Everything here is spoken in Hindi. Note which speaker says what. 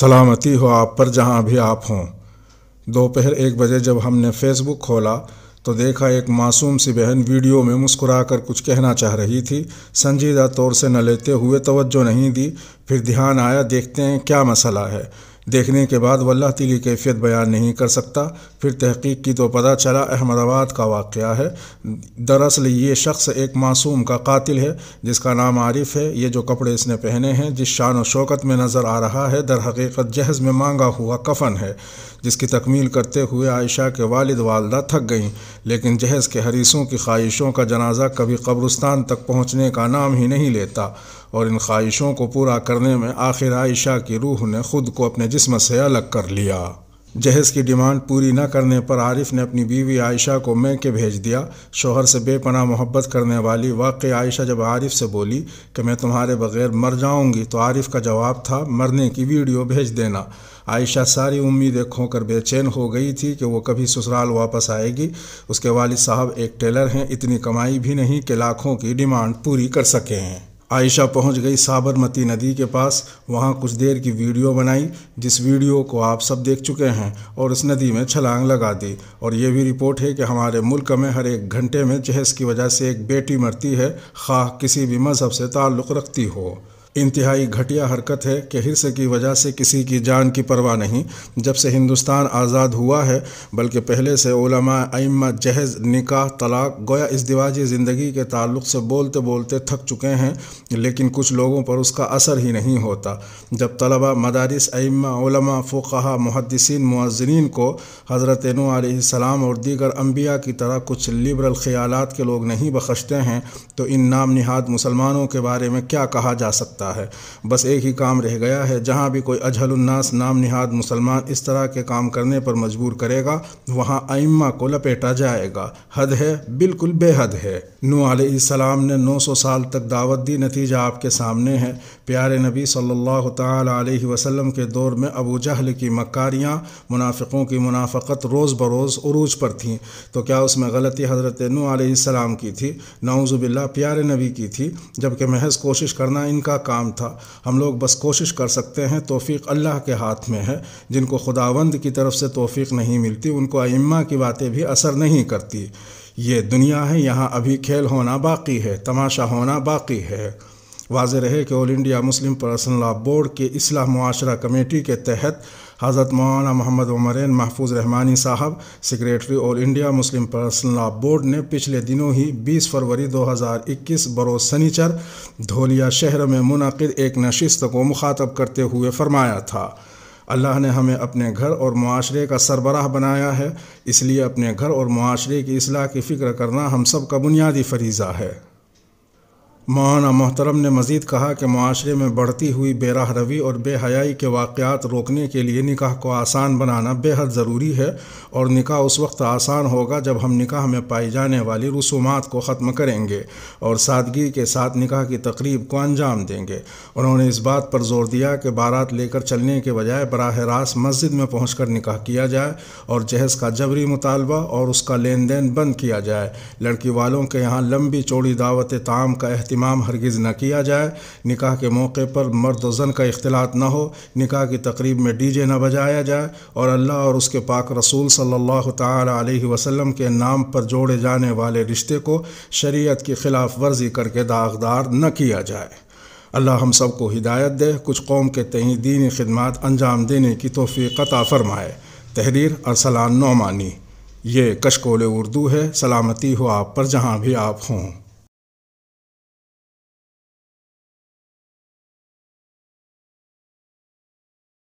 Speaker 1: सलामती हो आप पर जहाँ भी आप हों दोपहर एक बजे जब हमने फेसबुक खोला तो देखा एक मासूम सी बहन वीडियो में मुस्कुराकर कुछ कहना चाह रही थी संजीदा तौर से न लेते हुए तवज्जो नहीं दी फिर ध्यान आया देखते हैं क्या मसला है देखने के बाद वल्ला तिली कैफियत बयान नहीं कर सकता फिर तहकीक की तो पता चला अहमदाबाद का वाक़ है दरअसल ये शख्स एक मासूम का कातिल है जिसका नाम आरिफ है ये जो कपड़े इसने पहने हैं जिस शान व शौकत में नज़र आ रहा है दर हकीकत जहज़ में मांगा हुआ कफन है जिसकी तकमील करते हुए आयशा के वालिद वालदा थक गईं लेकिन जहेज़ के हरीसों की ख्वाहिशों का जनाजा कभी कब्रस्तान तक पहुँचने का नाम ही नहीं लेता और इन ख्वाहिशों को पूरा करने में आखिर आयशा की रूह ने खुद को अपने जिस्म से अलग कर लिया जहेज़ की डिमांड पूरी न करने पर आरिफ ने अपनी बीवी आयशा को मैं के भेज दिया शोहर से बेपना मोहब्बत करने वाली वाक़ आयशा जब आरिफ से बोली कि मैं तुम्हारे बगैर मर जाऊंगी तो आरिफ का जवाब था मरने की वीडियो भेज देना आयशा सारी उम्मीदें खोकर बेचैन हो गई थी कि वो कभी ससुराल वापस आएगी उसके वालिद साहब एक टेलर हैं इतनी कमाई भी नहीं कि लाखों की डिमांड पूरी कर सके हैं आयशा पहुंच गई साबरमती नदी के पास वहां कुछ देर की वीडियो बनाई जिस वीडियो को आप सब देख चुके हैं और उस नदी में छलांग लगा दी और ये भी रिपोर्ट है कि हमारे मुल्क में हर एक घंटे में जहेज़ की वजह से एक बेटी मरती है खा किसी भी मज़हब से ताल्लुक़ रखती हो इंतहाई घटिया हरकत है कि हिस्से की वजह से किसी की जान की परवाह नहीं जब से हिंदुस्तान आज़ाद हुआ है बल्कि पहले से ओलमा जहेज़ निकाह तलाक गोया इस दिवाजी ज़िंदगी के ताल्लुक़ से बोलते बोलते थक चुके हैं लेकिन कुछ लोगों पर उसका असर ही नहीं होता जब तलबा मदारस अमा ओलमा मुहदसिन मुआजरीन को हज़रत नूसम और दीगर अम्बिया की तरह कुछ लिबरल ख्याल के लोग नहीं बख्शते हैं तो इन नाम निहाद मुसलमानों के बारे में क्या कहा जा सकता सकता है बस एक ही काम रह गया है जहाँ भी कोई अजहलन्नास नाम निहाद मुसलमान इस तरह के काम करने पर मजबूर करेगा वहाँ आइम्मा को लपेटा जाएगा हद है बिल्कुल बेहद है नू आसमाम ने 900 साल तक दावत दी नतीजा आपके सामने है प्यारे नबी सल्लल्लाहु अलैहि वसल्लम के दौर में अबू जहल की मक्कारियाँ मुनाफिकों की मुनाफ़त रोज़ बरोज़ अरूज पर थीं तो क्या उसमें गलती हज़रत नू आसमाम की थी नाउज़ुबिल्ला प्यारे नबी की थी जबकि महज कोशिश करना इनका काम था हम लोग बस कोशिश कर सकते हैं तोफ़ी अल्लाह के हाथ में है जिनको खुदावंद की तरफ से तोफ़ी नहीं मिलती उनको अम्मा की बातें भी असर नहीं करती ये दुनिया है यहाँ अभी खेल होना बाकी है तमाशा होना बाकी है वाज रहे कि ऑल इंडिया मुस्लिम पर्सनल लॉ बोर्ड की असलाह माशरा कमेटी के तहत हज़रत मौलाना मोहम्मद उमर महफूज रहमानी साहब सेक्रेटरी और इंडिया मुस्लिम पर्सनल लॉ बोर्ड ने पिछले दिनों ही 20 फरवरी 2021 बरोज सनीचर धोलिया शहर में मुनद एक नशस्त को मुखातब करते हुए फरमाया था अल्लाह ने हमें अपने घर और माशरे का सरबराह बनाया है इसलिए अपने घर और माशरे की असलाह की फ़िक्र करना हम सब का बुनियादी फरीज़ा है मोहाना मोहतरम ने मजीद कहा कि माशरे में बढ़ती हुई बेरह रवी और बेहयाई के वाक़ात रोकने के लिए निकाह को आसान बनाना बेहद ज़रूरी है और निकाह उस वक्त आसान होगा जब हम निकाह में पाई जाने वाली रसूमात को ख़त्म करेंगे और सादगी के साथ निकाह की तकरीब को अंजाम देंगे उन्होंने इस बात पर जोर दिया कि बारात लेकर चलने के बजाय बरह रास्त मस्जिद में पहुँच कर निकाह किया जाए और जहेज़ का जबरी मुतालबा और उसका लेन देन बंद किया जाए लड़की वालों के यहाँ लंबी चौड़ी दावत ताम का अहतमाम हरगिज़ न किया जाए निकाह के मौके पर मर्द वज़न जन का अख्तिलात न हो निकाह की तकरीब में डी जे न बजाया जाए और अल्लाह और उसके पाक रसूल सल्लल्लाहु अलैहि वसल्लम के नाम पर जोड़े जाने वाले रिश्ते को शरीयत की ख़िलाफ़ वर्जी करके दागदार न किया जाए अल्लाह हम सब को हिदायत दे कुछ कौम के तहीं दीनी खदमात अंजाम देने की तोहफी अता फ़रमाए तहरीर अरसलान नौमानी ये कशकोल उर्दू है सलामती हो आप पर जहाँ भी आप हों